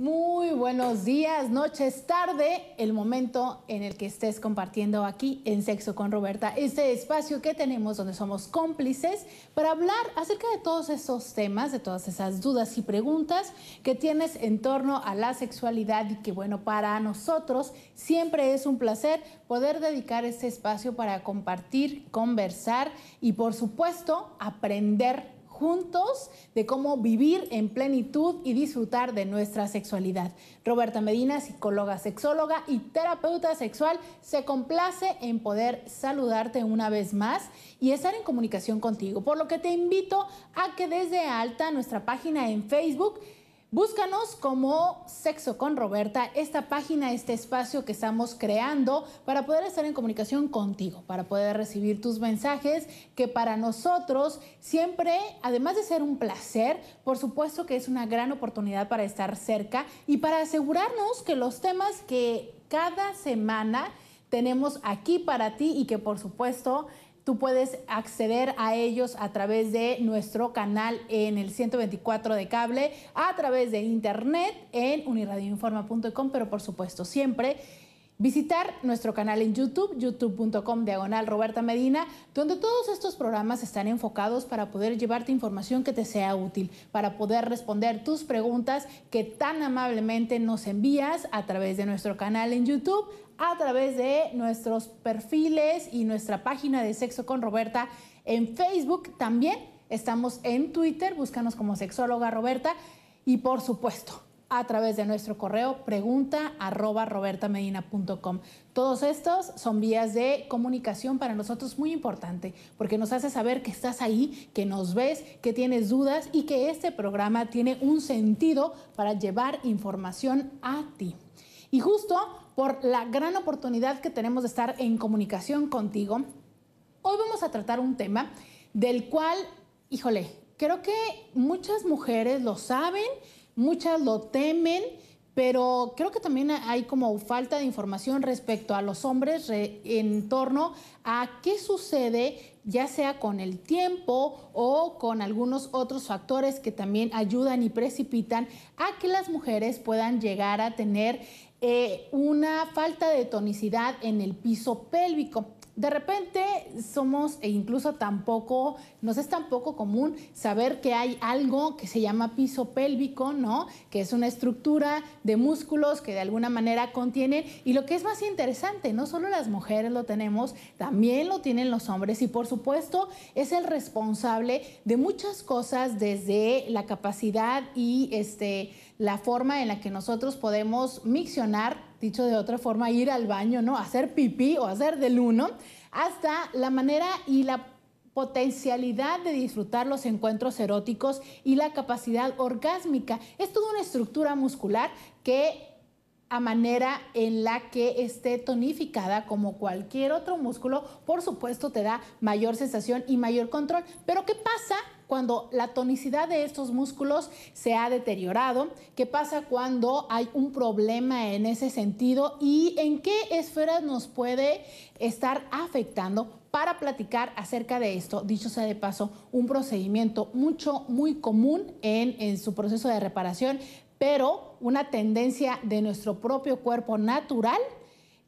Muy buenos días, noches, tarde, el momento en el que estés compartiendo aquí en Sexo con Roberta, este espacio que tenemos donde somos cómplices para hablar acerca de todos esos temas, de todas esas dudas y preguntas que tienes en torno a la sexualidad y que bueno, para nosotros siempre es un placer poder dedicar este espacio para compartir, conversar y por supuesto aprender juntos de cómo vivir en plenitud y disfrutar de nuestra sexualidad. Roberta Medina, psicóloga, sexóloga y terapeuta sexual, se complace en poder saludarte una vez más y estar en comunicación contigo, por lo que te invito a que desde alta nuestra página en Facebook Búscanos como Sexo con Roberta, esta página, este espacio que estamos creando para poder estar en comunicación contigo, para poder recibir tus mensajes, que para nosotros siempre, además de ser un placer, por supuesto que es una gran oportunidad para estar cerca y para asegurarnos que los temas que cada semana tenemos aquí para ti y que por supuesto Tú puedes acceder a ellos a través de nuestro canal en el 124 de cable, a través de internet en uniradioinforma.com, pero por supuesto siempre visitar nuestro canal en YouTube, youtube.com diagonal Roberta Medina, donde todos estos programas están enfocados para poder llevarte información que te sea útil, para poder responder tus preguntas que tan amablemente nos envías a través de nuestro canal en YouTube, a través de nuestros perfiles y nuestra página de Sexo con Roberta en Facebook. También estamos en Twitter, búscanos como sexóloga Roberta y por supuesto a través de nuestro correo pregunta arroba robertamedina.com. Todos estos son vías de comunicación para nosotros muy importante porque nos hace saber que estás ahí, que nos ves, que tienes dudas y que este programa tiene un sentido para llevar información a ti. Y justo por la gran oportunidad que tenemos de estar en comunicación contigo. Hoy vamos a tratar un tema del cual, híjole, creo que muchas mujeres lo saben, muchas lo temen, pero creo que también hay como falta de información respecto a los hombres en torno a qué sucede ya sea con el tiempo o con algunos otros factores que también ayudan y precipitan a que las mujeres puedan llegar a tener eh, una falta de tonicidad en el piso pélvico. De repente somos, e incluso tampoco, nos es tampoco común saber que hay algo que se llama piso pélvico, ¿no? Que es una estructura de músculos que de alguna manera contienen. Y lo que es más interesante, no solo las mujeres lo tenemos, también lo tienen los hombres. Y por supuesto, es el responsable de muchas cosas, desde la capacidad y este la forma en la que nosotros podemos miccionar, dicho de otra forma, ir al baño, ¿no? Hacer pipí o hacer del uno, hasta la manera y la potencialidad de disfrutar los encuentros eróticos y la capacidad orgásmica. Es toda una estructura muscular que a manera en la que esté tonificada como cualquier otro músculo, por supuesto te da mayor sensación y mayor control. Pero ¿qué pasa cuando la tonicidad de estos músculos se ha deteriorado, qué pasa cuando hay un problema en ese sentido y en qué esferas nos puede estar afectando para platicar acerca de esto, dicho sea de paso, un procedimiento mucho, muy común en, en, su proceso de reparación, pero una tendencia de nuestro propio cuerpo natural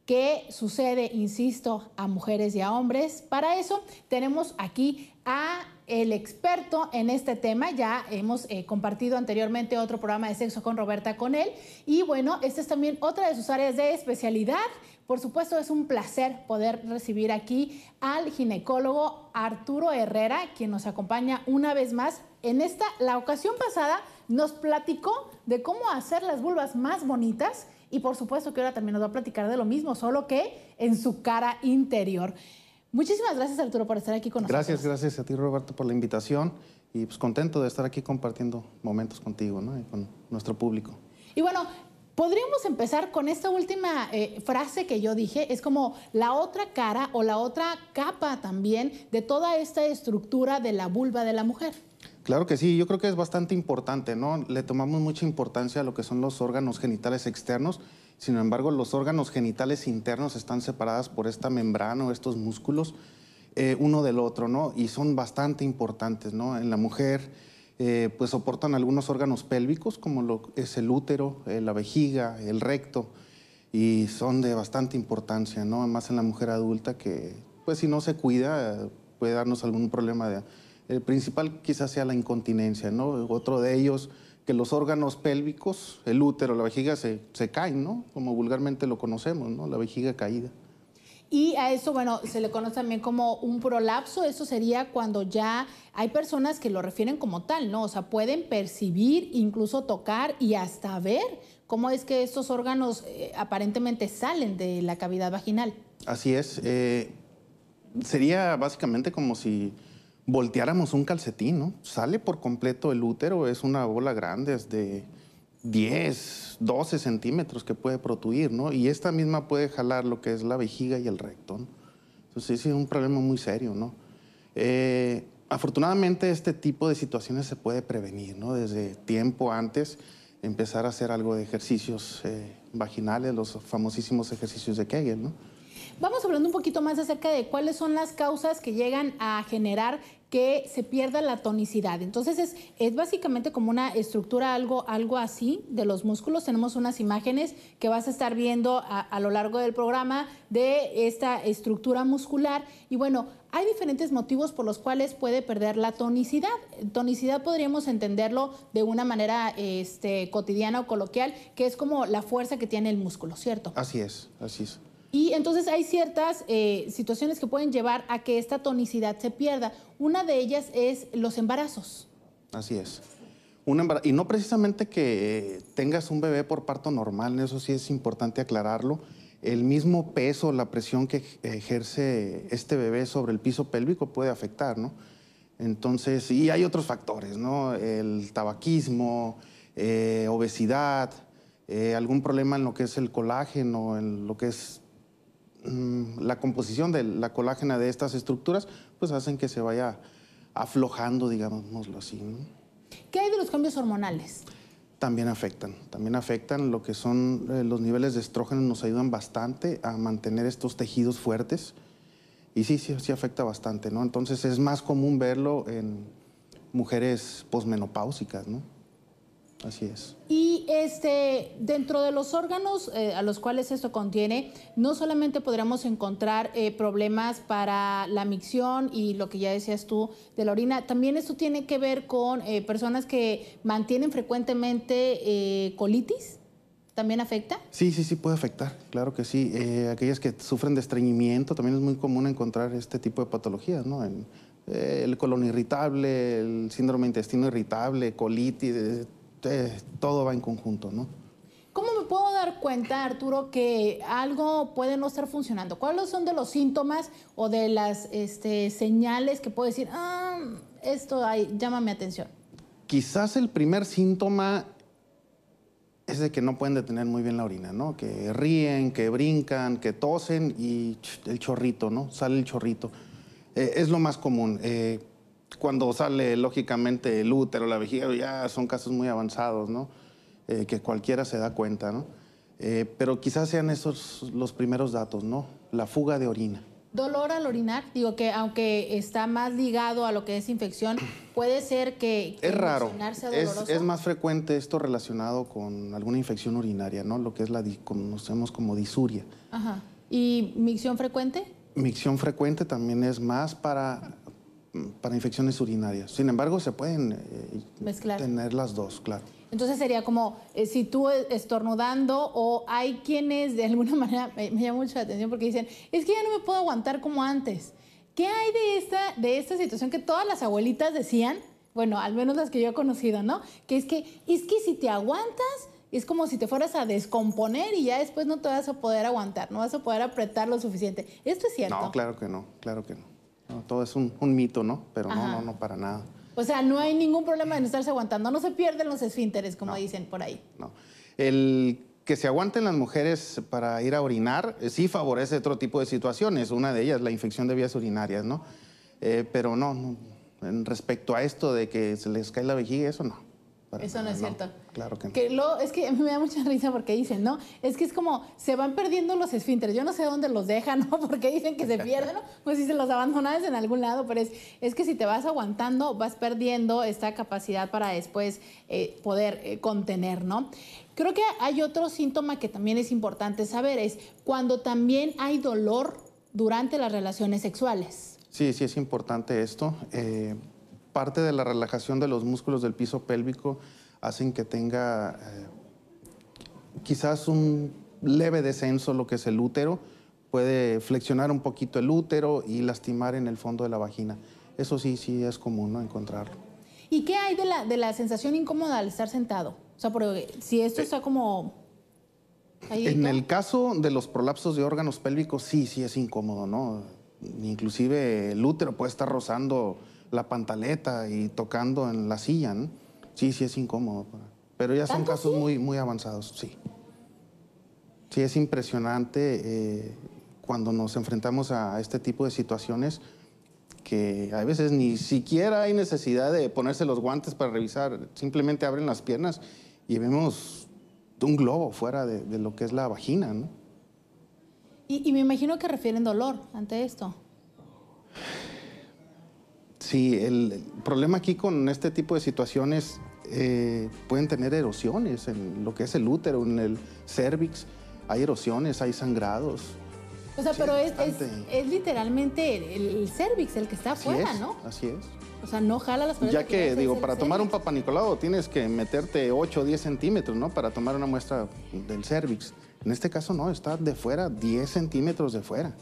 que sucede, insisto, a mujeres y a hombres. Para eso tenemos aquí a el experto en este tema. Ya hemos eh, compartido anteriormente otro programa de sexo con Roberta con él. Y bueno, esta es también otra de sus áreas de especialidad. Por supuesto, es un placer poder recibir aquí al ginecólogo Arturo Herrera, quien nos acompaña una vez más. En esta, la ocasión pasada, nos platicó de cómo hacer las vulvas más bonitas y por supuesto que ahora también nos va a platicar de lo mismo, solo que en su cara interior. Muchísimas gracias, Arturo, por estar aquí con nosotros. Gracias, gracias a ti, Roberto, por la invitación y pues contento de estar aquí compartiendo momentos contigo ¿no? y con nuestro público. Y bueno, podríamos empezar con esta última eh, frase que yo dije, es como la otra cara o la otra capa también de toda esta estructura de la vulva de la mujer. Claro que sí, yo creo que es bastante importante, ¿no? Le tomamos mucha importancia a lo que son los órganos genitales externos, sin embargo, los órganos genitales internos están separados por esta membrana o estos músculos eh, uno del otro, ¿no? Y son bastante importantes, ¿no? En la mujer, eh, pues soportan algunos órganos pélvicos, como es el útero, eh, la vejiga, el recto, y son de bastante importancia, ¿no? Más en la mujer adulta que, pues si no se cuida, puede darnos algún problema de... El principal quizás sea la incontinencia, ¿no? Otro de ellos que los órganos pélvicos, el útero, la vejiga, se, caen, ¿no? Como vulgarmente lo conocemos, ¿no? La vejiga caída. Y a eso, bueno, se le conoce también como un prolapso. Eso sería cuando ya hay personas que lo refieren como tal, ¿no? O sea, pueden percibir, incluso tocar y hasta ver cómo es que estos órganos eh, aparentemente salen de la cavidad vaginal. Así es. Eh, sería básicamente como si volteáramos un calcetín, ¿no? Sale por completo el útero, es una bola grande, es de 10, 12 centímetros que puede protuir, ¿no? Y esta misma puede jalar lo que es la vejiga y el recto, Entonces, sí, es un problema muy serio, ¿no? Eh, afortunadamente, este tipo de situaciones se puede prevenir, ¿no? Desde tiempo antes, empezar a hacer algo de ejercicios eh, vaginales, los famosísimos ejercicios de Kegel, ¿no? Vamos hablando un poquito más acerca de cuáles son las causas que llegan a generar que se pierda la tonicidad. Entonces es, básicamente como una estructura, algo, algo así de los músculos. Tenemos unas imágenes que vas a estar viendo a, lo largo del programa de esta estructura muscular. Y bueno, hay diferentes motivos por los cuales puede perder la tonicidad. Tonicidad podríamos entenderlo de una manera este, cotidiana o coloquial, que es como la fuerza que tiene el músculo, ¿cierto? Así es, así es. Y entonces hay ciertas eh, situaciones que pueden llevar a que esta tonicidad se pierda. Una de ellas es los embarazos. Así es. Un y no precisamente que eh, tengas un bebé por parto normal, eso sí es importante aclararlo. El mismo peso, la presión que ejerce este bebé sobre el piso pélvico puede afectar, ¿no? Entonces, y hay otros factores, ¿no? El tabaquismo, eh, obesidad, algún problema en lo que es el colágeno, en lo que es Mm, la composición de la colágena de estas estructuras, pues hacen que se vaya aflojando, digámoslo así. ¿Qué hay de los cambios hormonales? También afectan, también afectan lo que son eh, los niveles de estrógeno, nos ayudan bastante a mantener estos tejidos fuertes y sí, sí, sí afecta bastante, ¿no? Entonces es más común verlo en mujeres posmenopáusicas, ¿no? Así es. ¿Y este, dentro de los órganos eh, a los cuales esto contiene, no solamente podríamos encontrar eh, problemas para la micción y lo que ya decías tú de la orina, también esto tiene que ver con eh, personas que mantienen frecuentemente colitis. ¿También afecta? Sí, sí, sí puede afectar, claro que sí. aquellas que sufren de estreñimiento, también es muy común encontrar este tipo de patologías, ¿no? el colon irritable, el síndrome intestino irritable, colitis, todo va en conjunto, ¿no? ¿Cómo me puedo dar cuenta, Arturo, que algo puede no estar funcionando? ¿Cuáles son de los síntomas o de las este, señales que puedo decir, ah, esto ahí, llama mi atención? Quizás el primer síntoma es de que no pueden detener muy bien la orina, ¿no? Que ríen, que brincan, que tosen y el chorrito, ¿no? Sale el chorrito. Eh, es lo más común. Eh, cuando sale lógicamente el útero, la vejiga, ya son casos muy avanzados, ¿no? Eh, que cualquiera se da cuenta, ¿no? Eh, pero quizás sean esos los primeros datos, ¿no? La fuga de orina. Dolor al orinar, digo que aunque está más ligado a lo que es infección, puede ser que... es raro, es, es, más frecuente esto relacionado con alguna infección urinaria, ¿no? Lo que es la conocemos como disuria. Ajá. ¿Y micción frecuente? Micción frecuente también es más para para infecciones urinarias. Sin embargo, se pueden eh, tener las dos, claro. Entonces sería como eh, si tú e, estornudando o hay quienes de alguna manera me, llama mucho la atención porque dicen, es que ya no me puedo aguantar como antes. ¿Qué hay de esta, de esta situación que todas las abuelitas decían? Bueno, al menos las que yo he conocido, ¿no? Que es que, es que si te aguantas, es como si te fueras a descomponer y ya después no te vas a poder aguantar, no vas a poder apretar lo suficiente. ¿Esto es cierto? No, claro que no, claro que no todo es un, mito, ¿no? Pero no, no, no, para nada. O sea, no hay ningún problema en estarse aguantando. No se pierden los esfínteres, como dicen por ahí. No. El que se aguanten las mujeres para ir a orinar eh, sí favorece otro tipo de situaciones. Una de ellas, la infección de vías urinarias, ¿no? Eh, pero no, no, respecto a esto de que se les cae la vejiga, eso no. Eso no, es cierto. claro que no. es que a mí me da mucha risa porque dicen, ¿no? Es que es como, se van perdiendo los esfínteres. Yo no sé dónde los dejan, ¿no? Porque dicen que se pierden, ¿no? Pues si se los abandonas en algún lado, pero es, es que si te vas aguantando, vas perdiendo esta capacidad para después eh, poder eh, contener, ¿no? Creo que hay otro síntoma que también es importante saber, es cuando también hay dolor durante las relaciones sexuales. Sí, sí es importante esto. Eh, parte de la relajación de los músculos del piso pélvico hacen que tenga eh, quizás un leve descenso lo que es el útero, puede flexionar un poquito el útero y lastimar en el fondo de la vagina. Eso sí, sí es común ¿no? encontrarlo. ¿Y qué hay de la, de la sensación incómoda al estar sentado? O sea, eh, si esto eh, está como en el caso de los prolapsos de órganos pélvicos, sí, sí es incómodo, ¿no? Inclusive el útero puede estar rozando la pantaleta y tocando en la silla, ¿no? Sí, sí es incómodo. Pero ya son casos muy, muy avanzados, sí. Sí es impresionante eh, cuando nos enfrentamos a este tipo de situaciones que a veces ni siquiera hay necesidad de ponerse los guantes para revisar, simplemente abren las piernas y vemos un globo fuera de, lo que es la vagina, ¿no? y, me imagino que refieren dolor ante esto. Sí, el problema aquí con este tipo de situaciones eh, pueden tener erosiones en lo que es el útero, en el cervix. Hay erosiones, hay sangrados. O sea, pero es, es, literalmente el, cérvix el que está afuera, ¿no? Así es. O sea, no jala las Ya que, digo, para tomar un papanicolado tienes que meterte 8 o 10 centímetros, ¿no? Para tomar una muestra del cervix. En este caso no, está de fuera, 10 centímetros de fuera.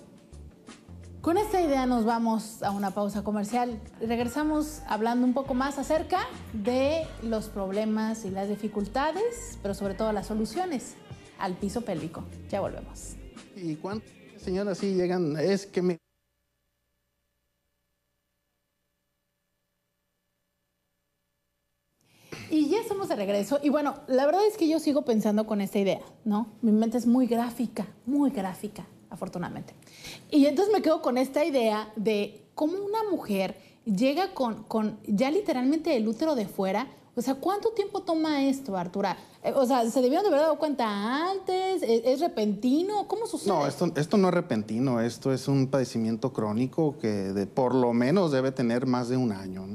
Con esta idea nos vamos a una pausa comercial. Regresamos hablando un poco más acerca de los problemas y las dificultades, pero sobre todo las soluciones al piso pélvico. Ya volvemos. ¿Y cuántas señoras sí llegan? Es que me... Y ya estamos de regreso. Y bueno, la verdad es que yo sigo pensando con esta idea, ¿no? Mi mente es muy gráfica, muy gráfica afortunadamente. Y entonces me quedo con esta idea de cómo una mujer llega con, ya literalmente el útero de fuera. O sea, ¿cuánto tiempo toma esto, Artura? Eh, o sea, ¿se debieron de haber dado cuenta antes? ¿Es, repentino? ¿Cómo sucede? No, esto, esto, no es repentino. Esto es un padecimiento crónico que por lo menos debe tener más de un año.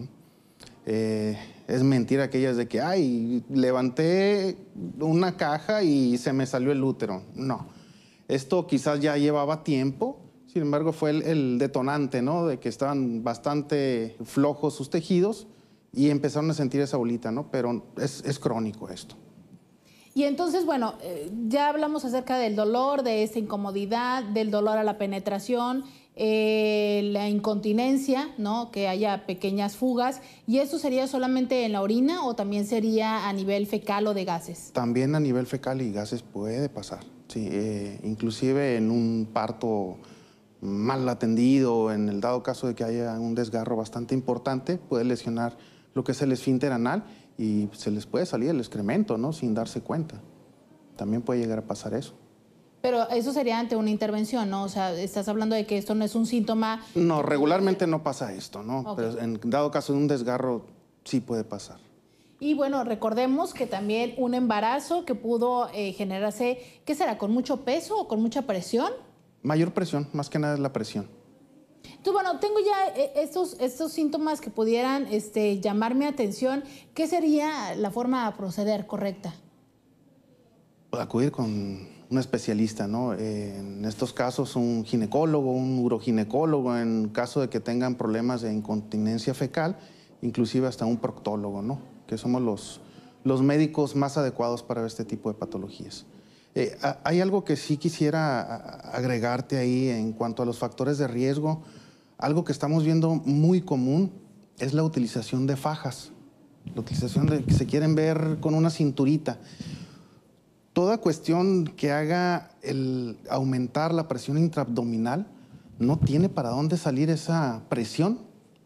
Eh, es mentira aquellas de que, ay, levanté una caja y se me salió el útero. No. Esto quizás ya llevaba tiempo, sin embargo fue el, detonante, ¿no? De que estaban bastante flojos sus tejidos y empezaron a sentir esa bolita, ¿no? Pero es, crónico esto. Y entonces, bueno, eh, ya hablamos acerca del dolor, de esa incomodidad, del dolor a la penetración, eh, la incontinencia, ¿no? Que haya pequeñas fugas. ¿Y eso sería solamente en la orina o también sería a nivel fecal o de gases? También a nivel fecal y gases puede pasar. Sí, eh, inclusive en un parto mal atendido, en el dado caso de que haya un desgarro bastante importante, puede lesionar lo que es el esfínter anal y se les puede salir el excremento, ¿no? Sin darse cuenta. También puede llegar a pasar eso. Pero eso sería ante una intervención, ¿no? O sea, estás hablando de que esto no es un síntoma... No, regularmente no pasa esto, ¿no? Pero en dado caso de un desgarro, sí puede pasar. Y bueno, recordemos que también un embarazo que pudo eh, generarse, ¿qué será? ¿Con mucho peso o con mucha presión? Mayor presión, más que nada es la presión. Tú, bueno, tengo ya eh, estos, síntomas que pudieran este, llamar mi atención. ¿Qué sería la forma de proceder correcta? Acudir con un especialista, ¿no? en estos casos, un ginecólogo, un uroginecólogo, en caso de que tengan problemas de incontinencia fecal, inclusive hasta un proctólogo, ¿no? que somos los, los médicos más adecuados para este tipo de patologías. Eh, hay algo que sí quisiera agregarte ahí en cuanto a los factores de riesgo. Algo que estamos viendo muy común es la utilización de fajas, la utilización de que se quieren ver con una cinturita. Toda cuestión que haga el aumentar la presión intraabdominal no tiene para dónde salir esa presión,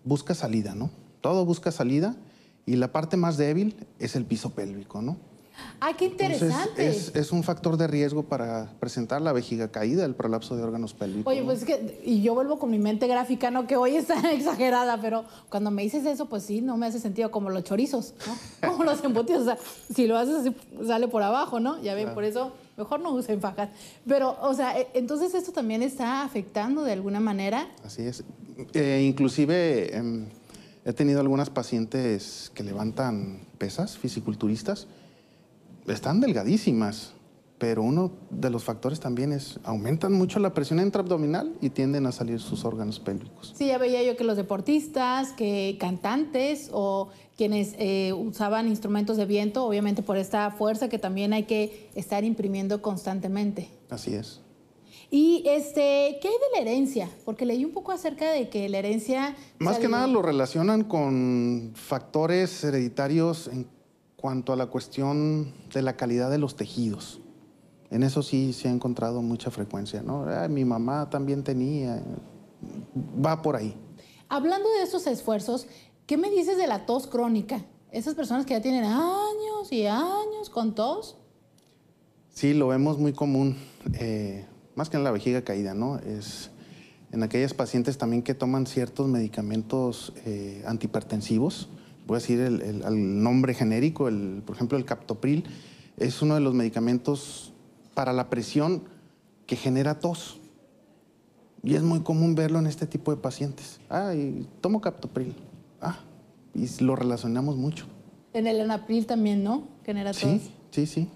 busca salida, ¿no? Todo busca salida y la parte más débil es el piso pélvico, ¿no? ¡Ah, qué interesante! es, un factor de riesgo para presentar la vejiga caída, el prolapso de órganos pélvicos. Oye, pues es que, y yo vuelvo con mi mente gráfica, no que hoy está exagerada, pero cuando me dices eso, pues sí, no me hace sentido, como los chorizos, ¿no? Como los embutidos, o sea, si lo haces así, sale por abajo, ¿no? Ya ven, por eso mejor no usen fajas. Pero, o sea, e, entonces esto también está afectando de alguna manera. Así es. Eh, inclusive... Em, He tenido algunas pacientes que levantan pesas, fisiculturistas, están delgadísimas, pero uno de los factores también es aumentan mucho la presión intraabdominal y tienden a salir sus órganos pélvicos. Sí, ya veía yo que los deportistas, que cantantes o quienes eh, usaban instrumentos de viento, obviamente por esta fuerza que también hay que estar imprimiendo constantemente. Así es. Y este, ¿qué hay de la herencia? Porque leí un poco acerca de que la herencia. Más que nada lo relacionan con factores hereditarios en cuanto a la cuestión de la calidad de los tejidos. En eso sí se ha encontrado mucha frecuencia, ¿no? Ah, mi mamá también tenía. Va por ahí. Hablando de esos esfuerzos, ¿qué me dices de la tos crónica? Esas personas que ya tienen años y años con tos. Sí, lo vemos muy común. Eh, más que en la vejiga caída, ¿no? Es en aquellas pacientes también que toman ciertos medicamentos eh, antihipertensivos, voy a decir el, nombre genérico, el, por ejemplo el captopril, es uno de los medicamentos para la presión que genera tos. Y es muy común verlo en este tipo de pacientes. Ah, y tomo captopril. Ah, y lo relacionamos mucho. En el enapril también, ¿no? Genera tos. Sí, sí, sí.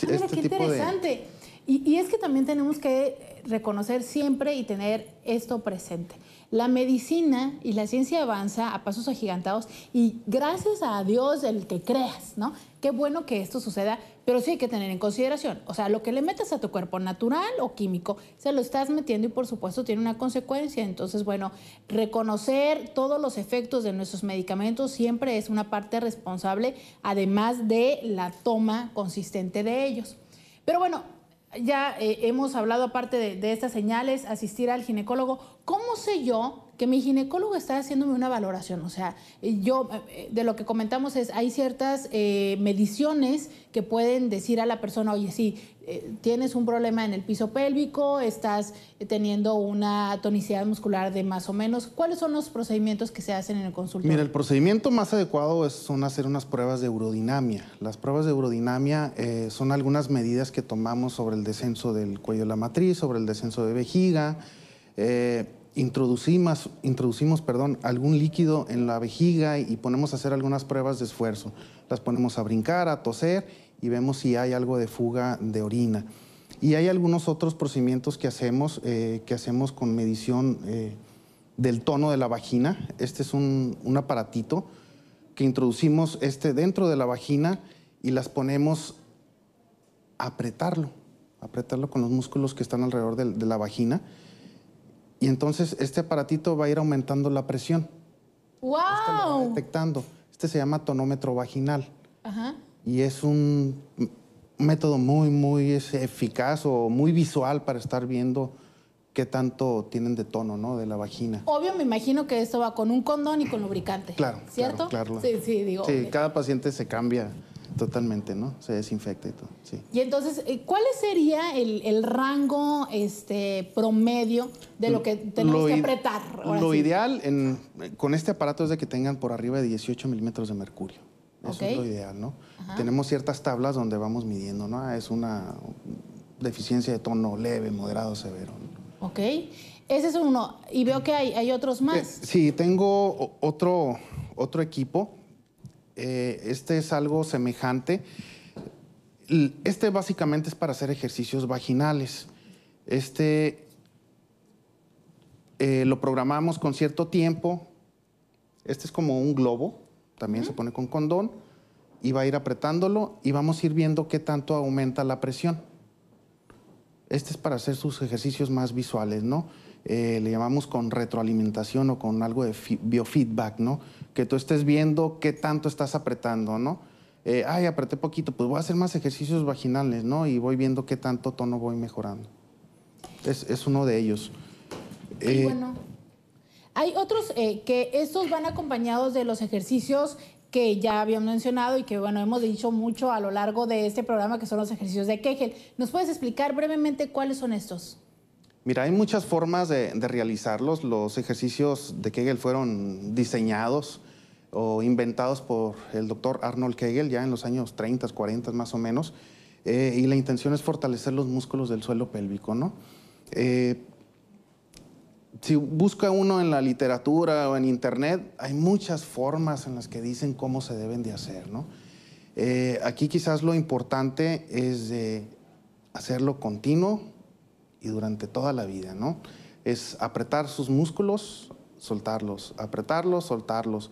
Ah, este qué tipo interesante. De... Y, es que también tenemos que eh, reconocer siempre y tener esto presente. La medicina y la ciencia avanza a pasos agigantados y gracias a Dios el que creas, ¿no? Qué bueno que esto suceda, pero sí hay que tener en consideración, o sea, lo que le metes a tu cuerpo natural o químico, se lo estás metiendo y por supuesto tiene una consecuencia. Entonces, bueno, reconocer todos los efectos de nuestros medicamentos siempre es una parte responsable, además de la toma consistente de ellos. Pero bueno, ya eh, hemos hablado aparte de estas señales, asistir al ginecólogo. ¿Cómo sé yo que mi ginecólogo está haciéndome una valoración. O sea, eh, yo eh, de lo que comentamos es, hay ciertas eh, mediciones que pueden decir a la persona, oye, sí, tienes un problema en el piso pélvico, estás teniendo una tonicidad muscular de más o menos. ¿Cuáles son los procedimientos que se hacen en el consultorio? Mira, el procedimiento más adecuado es, son hacer unas pruebas de urodinamia. Las pruebas de urodinamia son algunas medidas que tomamos sobre el descenso del cuello de la matriz, sobre el descenso de vejiga introducimos, algún líquido en la vejiga y ponemos a hacer algunas pruebas de esfuerzo. Las ponemos a brincar, a toser y vemos si hay algo de fuga de orina. Y hay algunos otros procedimientos que hacemos, eh, que hacemos con medición eh, del tono de la vagina. Este es un, aparatito que introducimos este dentro de la vagina y las ponemos a apretarlo, apretarlo con los músculos que están alrededor de la vagina y entonces este aparatito va a ir aumentando la presión. ¡Wow! Este detectando. Este se llama tonómetro vaginal. Ajá. Y es un método muy, muy eficaz o muy visual para estar viendo qué tanto tienen de tono, ¿no? De la vagina. Obvio, me imagino que esto va con un condón y con lubricante. Claro. ¿Cierto? Sí, sí, digo. Sí, cada paciente se cambia Totalmente, ¿no? Se desinfecta y todo, sí. Y entonces, eh, ¿cuál sería el, rango este, promedio de lo que tenemos que apretar? Lo ideal con este aparato es de que tengan por arriba de 18 milímetros de mercurio. Eso es lo ideal, ¿no? Tenemos ciertas tablas donde vamos midiendo, ¿no? Ah, es una deficiencia de tono leve, moderado, severo. Ok. Ese es uno. Y veo mm. que hay, otros eh, más. sí, tengo otro equipo eh, este es algo semejante. Este básicamente es para hacer ejercicios vaginales. Este eh, lo programamos con cierto tiempo. Este es como un globo, también se pone con condón y va a ir apretándolo y vamos a ir viendo qué tanto aumenta la presión. Este es para hacer sus ejercicios más visuales, ¿no? Eh, le llamamos con retroalimentación o con algo de biofeedback, ¿no? Que tú estés viendo qué tanto estás apretando, ¿no? Eh, ay, apreté poquito, pues voy a hacer más ejercicios vaginales, ¿no? Y voy viendo qué tanto tono voy mejorando. Es, uno de ellos. Eh, bueno, hay otros que estos van acompañados de los ejercicios que ya habíamos mencionado y que bueno hemos dicho mucho a lo largo de este programa que son los ejercicios de Kegel. ¿Nos puedes explicar brevemente cuáles son estos? Mira, hay muchas formas de, realizarlos. Los ejercicios de Kegel fueron diseñados o inventados por el doctor Arnold Kegel ya en los años 30, 40 más o menos, eh, y la intención es fortalecer los músculos del suelo pélvico, ¿no? Eh, si busca uno en la literatura o en internet, hay muchas formas en las que dicen cómo se deben de hacer, ¿no? Eh, aquí quizás lo importante es hacerlo continuo, durante toda la vida, ¿no? Es apretar sus músculos, soltarlos, apretarlos, soltarlos.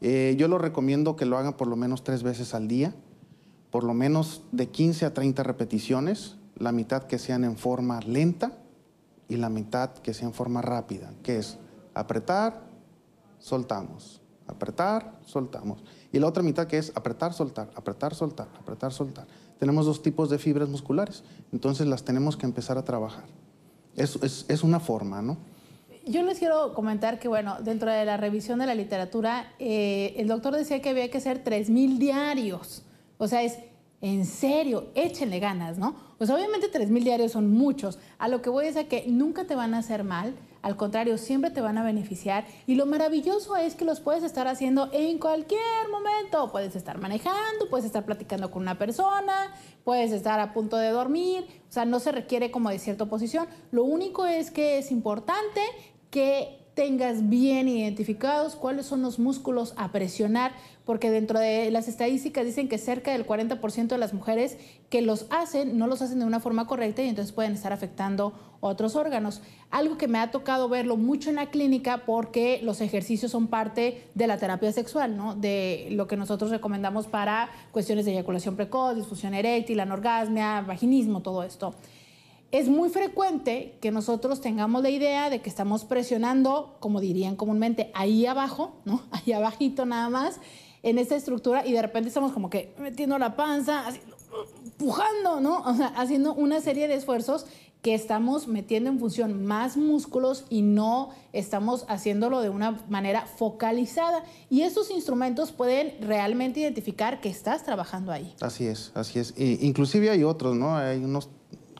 Eh, yo lo recomiendo que lo hagan por lo menos tres veces al día, por lo menos de 15 a 30 repeticiones, la mitad que sean en forma lenta y la mitad que sean en forma rápida, que es apretar, soltamos, apretar, soltamos. Y la otra mitad que es apretar, soltar, apretar, soltar, apretar, soltar tenemos dos tipos de fibras musculares, entonces las tenemos que empezar a trabajar. Es, una forma, ¿no? Yo les quiero comentar que, bueno, dentro de la revisión de la literatura, eh, el doctor decía que había que hacer 3.000 diarios. O sea, es en serio, échenle ganas, ¿no? Pues obviamente 3.000 diarios son muchos. A lo que voy es a que nunca te van a hacer mal, al contrario, siempre te van a beneficiar y lo maravilloso es que los puedes estar haciendo en cualquier momento. Puedes estar manejando, puedes estar platicando con una persona, puedes estar a punto de dormir, o sea, no se requiere como de cierta posición. Lo único es que es importante que tengas bien identificados cuáles son los músculos a presionar, porque dentro de las estadísticas dicen que cerca del 40% de las mujeres que los hacen no los hacen de una forma correcta y entonces pueden estar afectando otros órganos. Algo que me ha tocado verlo mucho en la clínica porque los ejercicios son parte de la terapia sexual, ¿no? De lo que nosotros recomendamos para cuestiones de eyaculación precoz, disfunción eréctil, anorgasmia, vaginismo, todo esto es muy frecuente que nosotros tengamos la idea de que estamos presionando, como dirían comúnmente, ahí abajo, ¿no? Ahí abajito nada más, en esta estructura y de repente estamos como que metiendo la panza, así, pujando, ¿no? O sea, haciendo una serie de esfuerzos que estamos metiendo en función más músculos y no estamos haciéndolo de una manera focalizada. Y esos instrumentos pueden realmente identificar que estás trabajando ahí. Así es, así es. inclusive hay otros, ¿no? Hay unos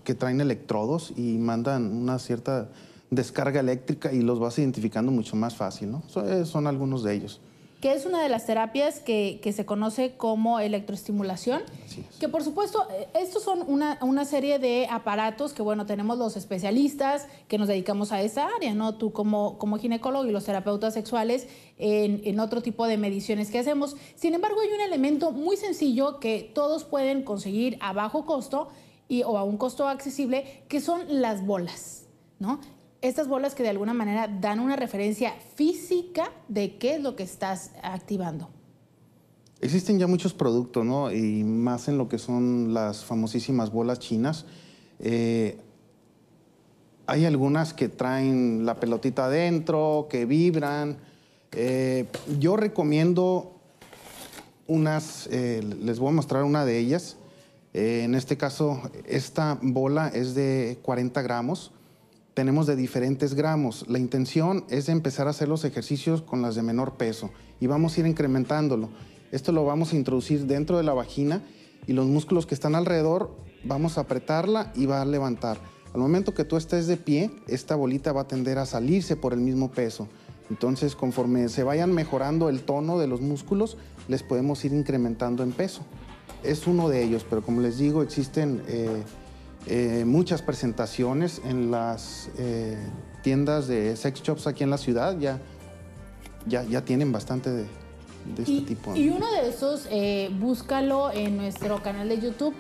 que traen electrodos y mandan una cierta descarga eléctrica y los vas identificando mucho más fácil, ¿no? Eh, son algunos de ellos que es una de las terapias que, que se conoce como electroestimulación, que por supuesto, eh, estos son una, una, serie de aparatos que, bueno, tenemos los especialistas que nos dedicamos a esa área, ¿no? Tú como, como ginecólogo y los terapeutas sexuales en, en otro tipo de mediciones que hacemos. Sin embargo, hay un elemento muy sencillo que todos pueden conseguir a bajo costo, y, o a un costo accesible, que son las bolas, ¿no? Estas bolas que de alguna manera dan una referencia física de qué es lo que estás activando. Existen ya muchos productos, ¿no? Y más en lo que son las famosísimas bolas chinas. Eh, hay algunas que traen la pelotita adentro, que vibran. Eh, yo recomiendo unas, eh, les voy a mostrar una de ellas. Eh, en este caso, esta bola es de 40 gramos. Tenemos de diferentes gramos. La intención es empezar a hacer los ejercicios con las de menor peso y vamos a ir incrementándolo. Esto lo vamos a introducir dentro de la vagina y los músculos que están alrededor vamos a apretarla y va a levantar. Al momento que tú estés de pie, esta bolita va a tender a salirse por el mismo peso. Entonces, conforme se vayan mejorando el tono de los músculos, les podemos ir incrementando en peso es uno de ellos, pero como les digo, existen eh, eh, muchas presentaciones en las eh, tiendas de sex shops aquí en la ciudad, ya, ya, tienen bastante de, este tipo. Y uno de esos, búscalo en nuestro canal de YouTube,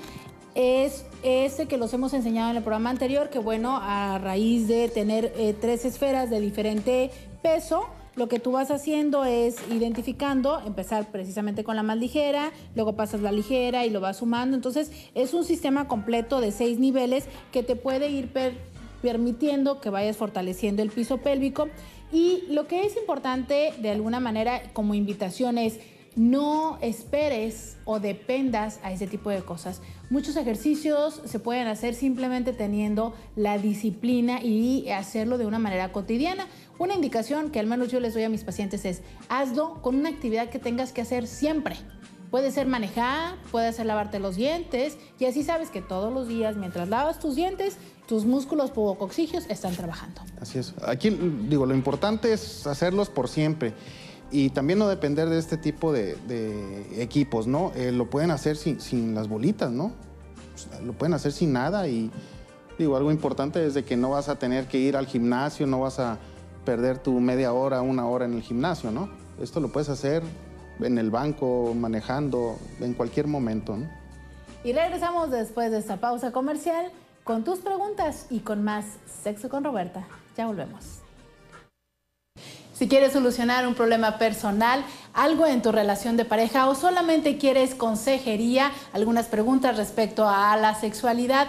es ese que los hemos enseñado en el programa anterior, que bueno, a raíz de tener tres esferas de diferente peso, lo que tú vas haciendo es identificando, empezar precisamente con la más ligera, luego pasas la ligera y lo vas sumando. Entonces es un sistema completo de seis niveles que te puede ir permitiendo que vayas fortaleciendo el piso pélvico. Y lo que es importante de alguna manera como invitación es no esperes o dependas a ese tipo de cosas. Muchos ejercicios se pueden hacer simplemente teniendo la disciplina y hacerlo de una manera cotidiana. Una indicación que al menos yo les doy a mis pacientes es, hazlo con una actividad que tengas que hacer siempre. Puede ser manejar, puede ser lavarte los dientes y así sabes que todos los días mientras lavas tus dientes, tus músculos pubocoxigios están trabajando. Así es. Aquí digo, lo importante es hacerlos por siempre y también no depender de este tipo de, equipos, ¿no? Eh, lo pueden hacer sin, las bolitas, ¿no? lo pueden hacer sin nada y digo, algo importante es de que no vas a tener que ir al gimnasio, no vas a perder tu media hora, una hora en el gimnasio, ¿no? Esto lo puedes hacer en el banco, manejando, en cualquier momento, ¿no? Y regresamos después de esta pausa comercial con tus preguntas y con más Sexo con Roberta. Ya volvemos. Si quieres solucionar un problema personal, algo en tu relación de pareja o solamente quieres consejería, algunas preguntas respecto a la sexualidad,